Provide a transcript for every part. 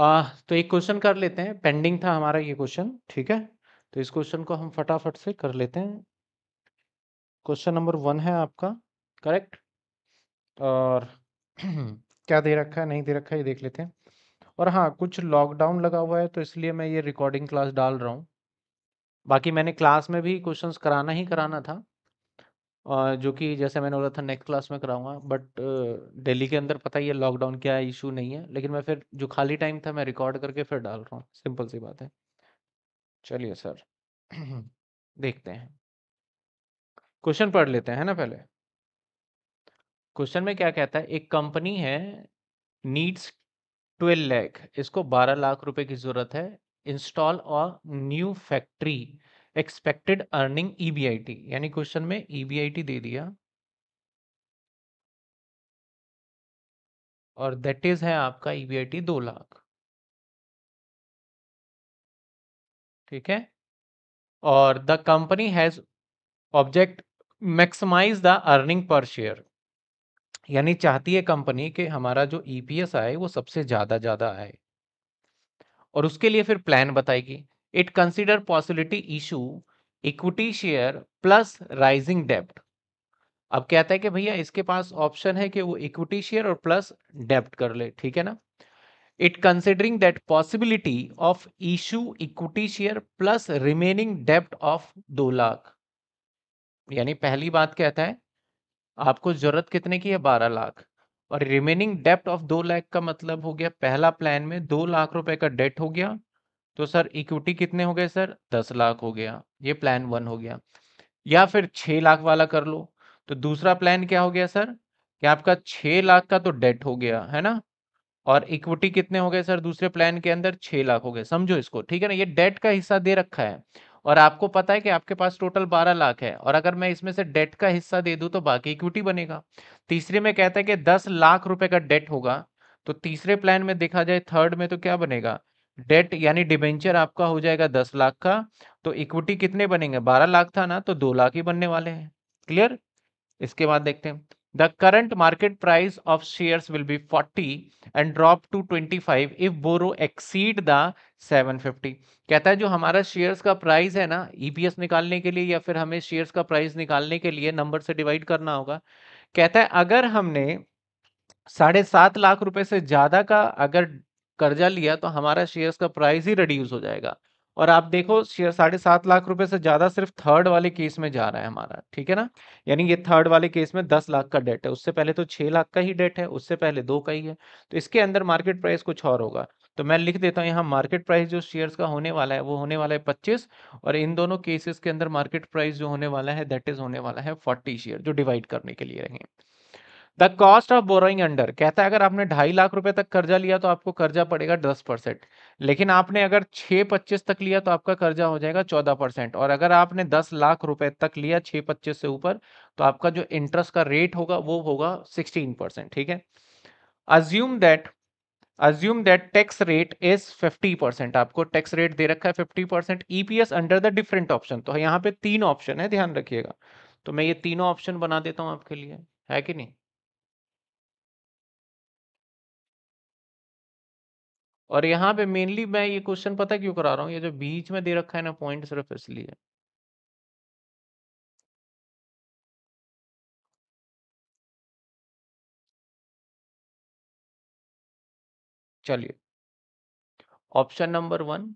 आ, तो एक क्वेश्चन कर लेते हैं पेंडिंग था हमारा ये क्वेश्चन ठीक है तो इस क्वेश्चन को हम फटाफट से कर लेते हैं क्वेश्चन नंबर वन है आपका करेक्ट और क्या दे रखा है नहीं दे रखा है ये देख लेते हैं और हाँ कुछ लॉकडाउन लगा हुआ है तो इसलिए मैं ये रिकॉर्डिंग क्लास डाल रहा हूँ बाकी मैंने क्लास में भी क्वेश्चंस कराना ही कराना था जो कि जैसे मैंने बोला था नेक्स्ट क्लास में कराऊंगा बट डेली दिल्ली के अंदर पता ही है लॉकडाउन क्या इशू इश्यू नहीं है। लेकिन मैं फिर जो खाली टाइम था मैं रिकॉर्ड करके फिर डाल रहा हूँ, सिंपल सी बात है। चलिए सर, देखते हैं। क्वेश्चन पढ़ लेते हैं, ना पहले? क्वेश्चन में क्या कहता है एक कंपनी है नीड्स ट्वेल्व लैख इसको बारह लाख रुपए की जरूरत है। इंस्टॉल और new factory expected earning EBIT यानी क्वेश्चन में ईबीआईटी e दे दिया और दैट इज है आपका ईबीआईटी e दो लाख ठीक है और the company has object maximize the earning per share यानी चाहती है कंपनी के हमारा जो ईपीएस e आए वो सबसे ज़्यादा ज़्यादा आए और उसके लिए फिर प्लान बताएगी it consider possibility issue equity share plus rising debt अब कहता है कि भैया इसके पास ऑप्शन है कि वो इक्विटी शेयर और प्लस डेप्ट कर ले ठीक है ना it considering that possibility of issue equity share plus remaining डेप्ट ऑफ दो लाख यानी पहली बात कहता है आपको जरूरत कितने की है बारह लाख और रिमेनिंग डेप्ट ऑफ दो लाख का मतलब हो गया पहला प्लान में दो लाख रुपए का डेट हो गया तो सर इक्विटी कितने हो गए सर दस लाख हो गया ये प्लान वन हो गया या फिर छह लाख वाला कर लो तो दूसरा प्लान क्या हो गया सर कि आपका छह लाख का तो डेट हो गया है ना और इक्विटी कितने हो गए सर दूसरे प्लान के अंदर छह लाख हो गए समझो इसको ठीक है ना ये डेट का हिस्सा दे रखा है और आपको पता है कि आपके पास टोटल बारह लाख है और अगर मैं इसमें से डेट का हिस्सा दे दूं तो बाकी इक्विटी बनेगा तीसरे में कहता है कि दस लाख रुपए का डेट होगा तो तीसरे प्लान में देखा जाए थर्ड में तो क्या बनेगा डेट यानी डिबेंचर आपका हो जाएगा दस लाख का तो इक्विटी कितने बनेंगे बारह लाख था ना तो दो लाख ही बनने वाले हैं क्लियर इसके बाद देखते हैं the current market price of shares will be 40 and drop to 25 five if borrow exceed the seven fifty कहता है जो हमारा शेयर्स का प्राइस है ना ईपीएस e निकालने के लिए या फिर हमें शेयर्स का प्राइस निकालने के लिए नंबर से डिवाइड करना होगा कहता है अगर हमने साढ़े सात लाख रुपए से ज्यादा का अगर कर्जा लिया तो हमारा शेयर्स का प्राइस ही रिड्यूस हो जाएगा और आप देखो शेयर साढ़े सात लाख रुपए से ज्यादा सिर्फ थर्ड वाले केस में जा रहा है हमारा ठीक है ना यानी ये थर्ड वाले केस में दस लाख का डेट है उससे पहले तो छह लाख का ही डेट है उससे पहले दो का ही है तो इसके अंदर मार्केट प्राइस कुछ और होगा तो मैं लिख देता हूँ यहाँ मार्केट प्राइस जो शेयर्स का होने वाला है वो होने वाला है पच्चीस और इन दोनों केसेस के अंदर मार्केट प्राइस जो होने वाला है दैट इज होने वाला है फोर्टी शेयर जो डिवाइड करने के लिए रहेंगे the cost of borrowing under कहता है अगर आपने ढाई लाख रुपए तक कर्जा लिया तो आपको कर्जा पड़ेगा दस परसेंट लेकिन आपने अगर छह पच्चीस तक लिया तो आपका कर्जा हो जाएगा चौदह परसेंट और अगर आपने दस लाख रुपए तक लिया छह पच्चीस से ऊपर तो आपका जो इंटरेस्ट का रेट होगा वो होगा सिक्सटीन परसेंट ठीक है assume that assume that tax rate is fifty percent आपको टैक्स रेट दे रखा है fifty percent EPS under the different option तो यहाँ पे तीन ऑप्शन है ध्यान रखिएगा तो मैं ये तीनों ऑप्शन बना देता हूँ आपके लिए है कि नहीं और यहाँ पे मेनली मैं ये क्वेश्चन पता क्यों करा रहा हूँ ये जो बीच में दे रखा है ना पॉइंट सिर्फ इसलिए चलिए option number one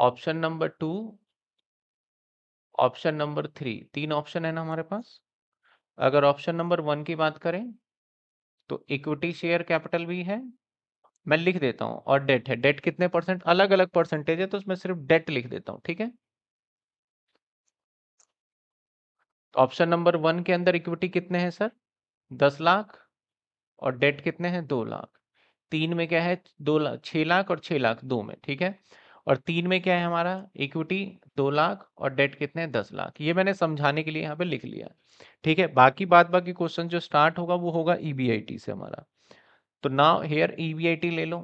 option number two option number three तीन ऑप्शन है ना हमारे पास अगर ऑप्शन नंबर वन की बात करें तो इक्विटी शेयर कैपिटल भी है मैं लिख देता हूँ और डेट है डेट कितने परसेंट अलग अलग परसेंटेज है तो उसमें सिर्फ डेट लिख देता हूँ ठीक है ऑप्शन नंबर वन के अंदर इक्विटी कितने हैं सर दस लाख और डेट कितने हैं दो लाख तीन में क्या है दो लाख छह लाख और छह लाख दो में ठीक है और तीन में क्या है हमारा इक्विटी दो लाख और डेट कितने हैं दस लाख ये मैंने समझाने के लिए यहाँ पे लिख लिया ठीक है बाकी बात बाकी क्वेश्चन जो स्टार्ट होगा वो होगा ई e से हमारा तो नाउ हेयर ईवीआईटी e ले लो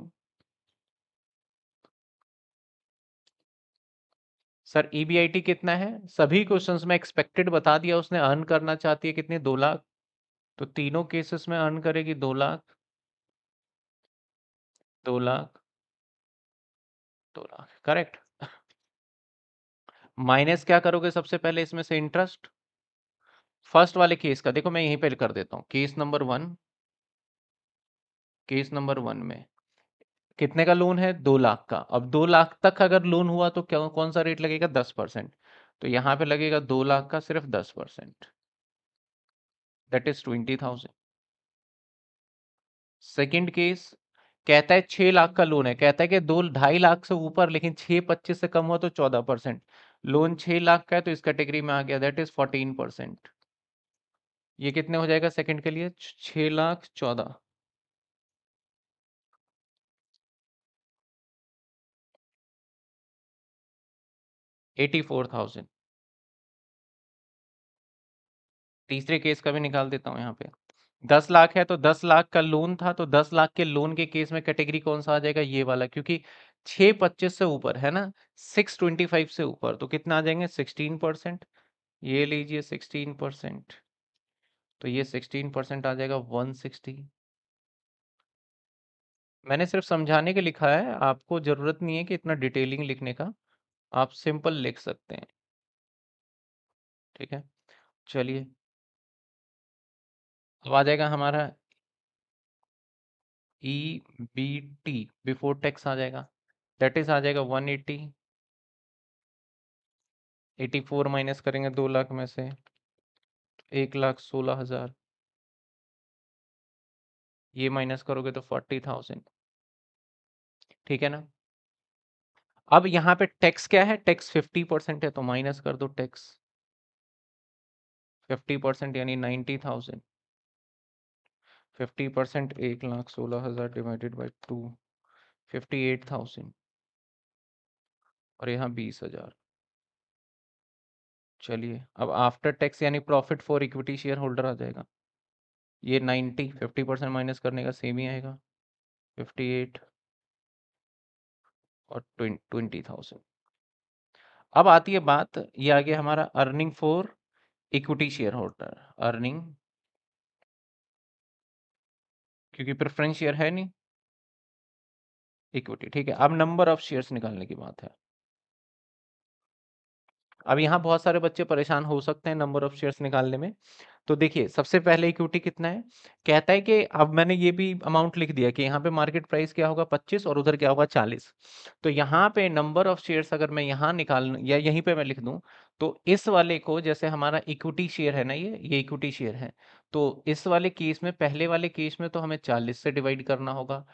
सर ईबीआईटी e कितना है सभी क्वेश्चंस में एक्सपेक्टेड बता दिया उसने अर्न करना चाहती है कितने दो लाख तो तीनों केसेस में अर्न करेगी दो लाख दो लाख दो लाख करेक्ट माइनस क्या करोगे सबसे पहले इसमें से इंटरेस्ट फर्स्ट वाले केस का देखो मैं यहीं पर कर देता हूं case number one case number one में कितने का लोन है दो लाख का अब दो लाख तक अगर लोन हुआ तो क्या कौन सा रेट लगेगा दस परसेंट तो यहाँ पे लगेगा दो लाख का सिर्फ दस percent that is twenty thousand second case कहता है छह लाख का लोन है कहता है कि दो ढाई लाख से ऊपर लेकिन छह पच्चीस से कम हुआ तो चौदह परसेंट लोन छह लाख का है तो इस कैटेगरी में आ गया दैट इज फोर्टीन परसेंट ये कितने हो जाएगा सेकंड के लिए छह लाख चौदह 84,000 तीसरे केस का भी निकाल देता हूँ यहाँ पे दस लाख है तो दस लाख का लोन था तो दस लाख के लोन के केस में कैटेगरी कौन सा आ जाएगा ये वाला क्योंकि छह पच्चीस से ऊपर है ना सिक्स ट्वेंटी फाइव से ऊपर तो कितना आ जाएंगे सिक्सटीन परसेंट ये लीजिए सिक्सटीन परसेंट तो ये सिक्सटीन परसेंट आ जाएगा वन सिक्सटी मैंने सिर्फ समझाने के लिखा है आपको ज़रूरत नहीं है कि इतना डिटेलिंग लिखने का आप सिंपल लिख सकते हैं ठीक है चलिए अब आ जाएगा हमारा E B T before tax आ जाएगा दैट इज आ जाएगा one eighty eighty four minus करेंगे दो लाख में से एक लाख सोलह हजार ये माइनस करोगे तो फोर्टी थाउजेंड ठीक है ना अब यहाँ पे टैक्स क्या है टैक्स फिफ्टी परसेंट है तो माइनस कर दो टैक्स फिफ्टी परसेंट यानी नाइनटी थाउजेंड फिफ्टी परसेंट एक लाख सोलह हजार divided by two fifty eight thousand और यहाँ बीस हजार चलिए अब आफ्टर टैक्स यानी profit for equity share holder आ जाएगा ये नाइन्टी फिफ्टी परसेंट माइनस करने का सेम ही आएगा फिफ्टी एट और ट्वेंटी थाउजेंड अब आती है बात ये आ गया हमारा earning for equity share holder earning क्योंकि प्रेफरेंस शेयर है नहीं इक्विटी ठीक है अब नंबर ऑफ शेयर्स निकालने की बात है अब यहां बहुत सारे बच्चे परेशान हो सकते हैं नंबर ऑफ शेयर्स निकालने में तो देखिए सबसे पहले इक्विटी कितना है कहता है कि अब मैंने ये भी अमाउंट लिख दिया कि यहाँ पे मार्केट प्राइस क्या होगा 25 और उधर क्या होगा 40 तो यहाँ पे नंबर ऑफ शेयर्स अगर मैं यहाँ निकाल या यहीं पे मैं लिख दूँ तो इस वाले को जैसे हमारा इक्विटी शेयर है ना ये ये इक्विटी शेयर है तो इस वाले केस में पहले वाले केस में तो हमें चालीस से डिवाइड करना होगा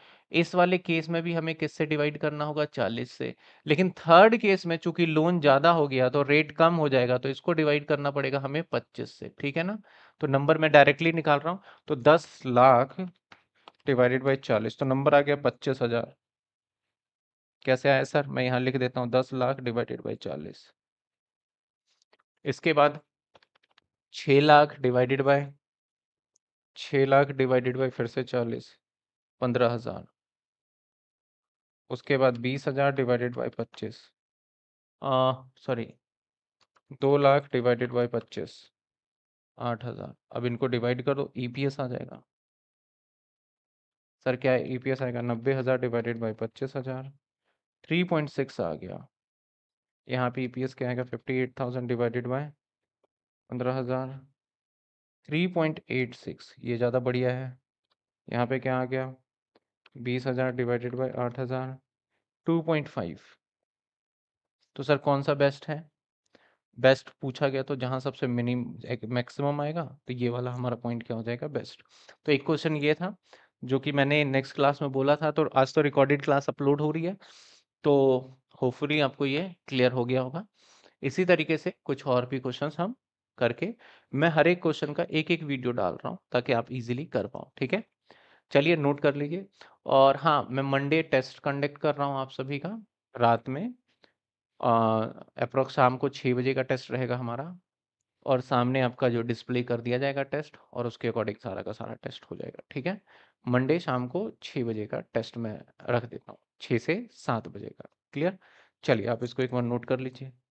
इस वाले केस में भी हमें किससे डिवाइड करना होगा चालीस से लेकिन थर्ड केस में चूंकि लोन ज़्यादा हो गया तो रेट कम हो जाएगा तो इसको डिवाइड करना पड़ेगा हमें पच्चीस से ठीक है ना तो नंबर मैं डायरेक्टली निकाल रहा हूँ तो दस लाख डिवाइडेड बाई चालीस तो नंबर आ गया पच्चीस हजार कैसे आया सर मैं यहाँ लिख देता हूँ दस लाख डिवाइडेड बाई चालीस इसके बाद छ लाख डिवाइडेड बाय छ लाख डिवाइडेड बाय फिर से चालीस पंद्रह हज़ार उसके बाद बीस हज़ार डिवाइडेड बाय पच्चीस सॉरी दो लाख डिवाइडेड बाय पच्चीस आठ हज़ार अब इनको डिवाइड करो ईपीएस e आ जाएगा सर क्या ईपीएस e आएगा नब्बे हज़ार डिवाइडेड बाई पच्चीस हज़ार थ्री पॉइंट सिक्स आ गया यहाँ पे ईपीएस e क्या आएगा fifty eight thousand divided by पंद्रह हज़ार थ्री पॉइंट एट सिक्स ये ज़्यादा बढ़िया है यहाँ पे क्या आ गया बीस हज़ार डिवाइडेड बाई आठ हज़ार टू पॉइंट फाइव तो सर कौन सा बेस्ट है बेस्ट पूछा गया तो जहाँ सबसे मिनिम मैक्सिमम आएगा तो ये वाला हमारा पॉइंट क्या हो जाएगा बेस्ट तो एक क्वेश्चन ये था जो कि मैंने नेक्स्ट क्लास में बोला था तो आज तो रिकॉर्डेड क्लास अपलोड हो रही है तो होपफुली आपको ये क्लियर हो गया होगा इसी तरीके से कुछ और भी क्वेश्चन हम करके मैं हर एक क्वेश्चन का एक एक वीडियो डाल रहा हूँ ताकि आप इजीली कर पाओ ठीक है चलिए नोट कर लीजिए और हाँ मैं मंडे टेस्ट कंडक्ट कर रहा हूँ आप सभी का रात में अप्रोक्स शाम को छः बजे का टेस्ट रहेगा हमारा और सामने आपका जो डिस्प्ले कर दिया जाएगा टेस्ट और उसके अकॉर्डिंग सारा का सारा टेस्ट हो जाएगा, ठीक है? मंडे शाम को छः बजे का टेस्ट मैं रख देता हूँ, छः से सात बजे का, क्लियर? चलिए आप इसको एक बार नोट कर लीजिए।